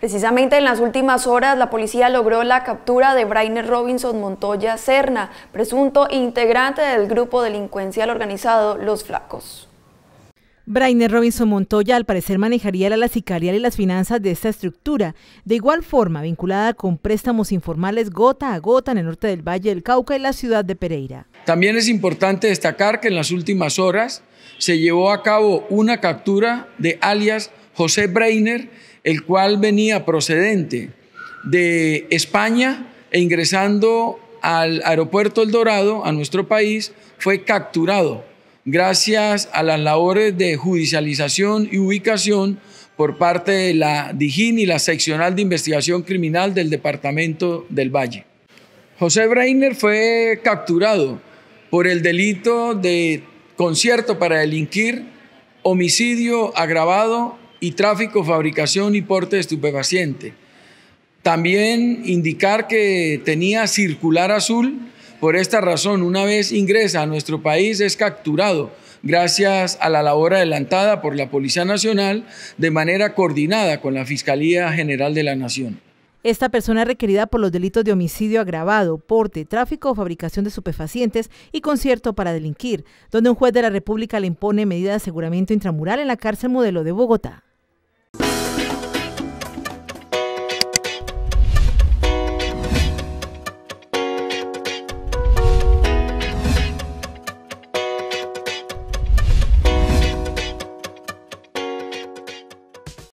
Precisamente en las últimas horas, la policía logró la captura de Brainer Robinson Montoya Serna, presunto integrante del grupo delincuencial organizado Los Flacos. Brainer Robinson Montoya al parecer manejaría la sicarial y las finanzas de esta estructura, de igual forma vinculada con préstamos informales gota a gota en el norte del Valle del Cauca y la ciudad de Pereira. También es importante destacar que en las últimas horas se llevó a cabo una captura de alias José Breiner, el cual venía procedente de España e ingresando al aeropuerto El Dorado, a nuestro país, fue capturado gracias a las labores de judicialización y ubicación por parte de la DIGIN y la Seccional de Investigación Criminal del Departamento del Valle. José Breiner fue capturado por el delito de concierto para delinquir, homicidio agravado y tráfico, fabricación y porte de estupefaciente. También indicar que tenía circular azul. Por esta razón, una vez ingresa a nuestro país es capturado gracias a la labor adelantada por la Policía Nacional de manera coordinada con la Fiscalía General de la Nación. Esta persona es requerida por los delitos de homicidio agravado, porte, tráfico o fabricación de estupefacientes y concierto para delinquir, donde un juez de la República le impone medida de aseguramiento intramural en la cárcel modelo de Bogotá.